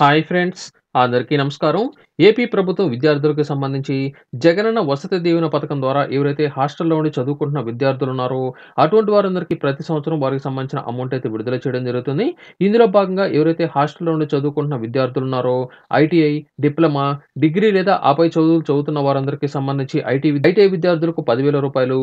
hi friends అందరికీ నమస్కారం AP ప్రభుత్వం విద్యార్థులకు సంబంధించి జగనన్న వసతి దీవెన పథకం ద్వారా ఎవరైతే హాస్టల్లో ఉండి చదువుకుంటున్న విద్యార్థులు ఉన్నారో అటువంటి వారందరికీ ప్రతి సంవత్సరం వారికి సంబంధించిన అమౌంట్ అయితే విడుదల చేయడం జరుగుతుంది ఇందులో భాగంగా ఎవరైతే హాస్టల్లో ఉండి చదువుకుంటున్న విద్యార్థులు ఉన్నారో ఐటీఐ డిప్లొమా డిగ్రీ లేదా ఆపై చదువులు చదువుతున్న వారందరికీ సంబంధించి ఐటీ ఐటీఐ విద్యార్థులకు పదివేల రూపాయలు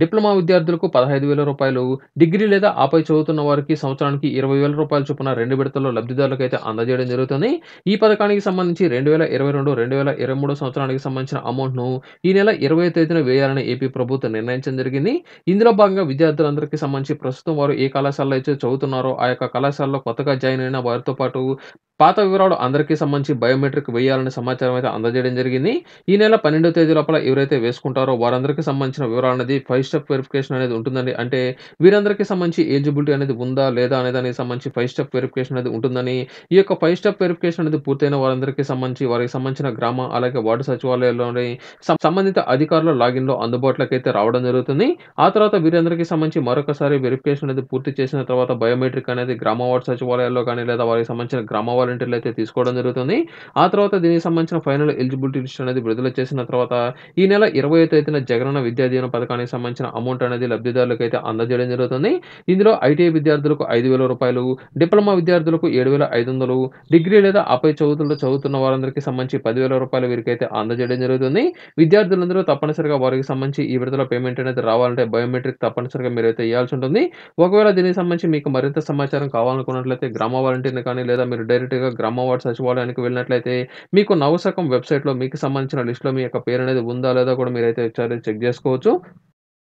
డిప్లొమా విద్యార్థులకు పదహైదు వేల రూపాయలు డిగ్రీ లేదా ఆపై చదువుతున్న వారికి సంవత్సరానికి ఇరవై వేల రూపాయలు చొప్పున రెండు విడతల్లో లబ్ధిదారులకు అయితే అందజేయడం జరుగుతుంది ఈ పథకానికి సంబంధించి రెండు వేల ఇరవై రెండు రెండు వేల ఇరవై సంవత్సరానికి సంబంధించిన అమౌంట్ను ఈ నెల ఇరవై తేదీన వేయాలని ఏపీ ప్రభుత్వం నిర్ణయించడం జరిగింది ఇందులో భాగంగా విద్యార్థులందరికీ సంబంధించి ప్రస్తుతం వారు ఏ కళాశాలలో అయితే చదువుతున్నారో ఆ యొక్క కళాశాలలో కొత్తగా జాయిన్ అయిన వారితో పాటు పాత వివరాలు అందరికీ సంబంధించి బయోమెట్రిక్ వేయాలనే సమాచారం అయితే అందజేయడం జరిగింది ఈ నెల పన్నెండో తేదీ లోపల ఎవరైతే వేసుకుంటారో వారందరికీ సంబంధించిన వివరాలు అనేది ఫైవ్ స్టెప్ వెరిఫికేషన్ అనేది ఉంటుందండి అంటే వీరందరికీ సంబంధించి ఎలిజిబిలిటీ అనేది ఉందా లేదా అనేది దానికి సంబంధించి ఫైవ్ స్టెప్ వెరిఫికేషన్ అనేది ఉంటుందని ఈ యొక్క ఫైవ్ స్టెప్ వెరిఫికేషన్ అనేది పూర్తయిన వారందరికీ సంబంధించి వారికి సంబంధించిన గ్రామ అలాగే వార్డు సచివాలయంలోని సంబంధిత అధికారుల లాగిన్లో అందుబాటులోకి అయితే రావడం జరుగుతుంది ఆ తర్వాత వీరందరికీ సంబంధించి మరొకసారి వెరిఫికేషన్ అనేది పూర్తి చేసిన తర్వాత బయోమెట్రిక్ అనేది గ్రామ వార్డు సచివాలయాల్లో కానీ లేదా వారికి సంబంధించిన గ్రామ వాలంటీర్లు అయితే తీసుకోవడం జరుగుతుంది ఆ తర్వాత దీనికి సంబంధించిన ఫైనల్ ఎలిజిబిలిటీ లిస్ట్ అనేది విడుదల చేసిన తర్వాత ఈ నెల ఇరవై తేదీన జగనన్న విద్యాధీన పథకానికి సంబంధించిన అమౌంట్ అనేది లబ్ధిదారులకు అయితే అందజేయడం జరుగుతుంది ఇందులో ఐటీఐ విద్యార్థులకు ఐదు వేల రూపాయలు డిప్లొమా విద్యార్థులకు ఏడు వేల ఐదు వందలు డిగ్రీ లేదా అపై చదువుతుల్లో చదువుతున్న వారందరికీ సంబంధించి పదివేల రూపాయలు వీరికైతే అందజేయడం జరుగుతుంది విద్యార్థులందరూ తప్పనిసరిగా వారికి సంబంధించి ఈ విడుదల పేమెంట్ అనేది రావాలంటే బయోమెట్రిక్ తప్పనిసరిగా మీరు అయితే ఇవ్వాల్సి ఉంటుంది ఒకవేళ దీనికి సంబంధించి మీకు మరింత సమాచారం కావాలనుకున్నట్లయితే గ్రామ వాలంటీర్ని కానీ లేదా మీరు డైరెక్ట్ ఆటోమేటిక్గా గ్రామవాడ సచివాలయానికి వెళ్ళినట్లయితే మీకు నవసకం వెబ్సైట్లో మీకు సంబంధించిన లిస్టులో మీ యొక్క పేరు అనేది ఉందా లేదా కూడా మీరైతే చెక్ చేసుకోవచ్చు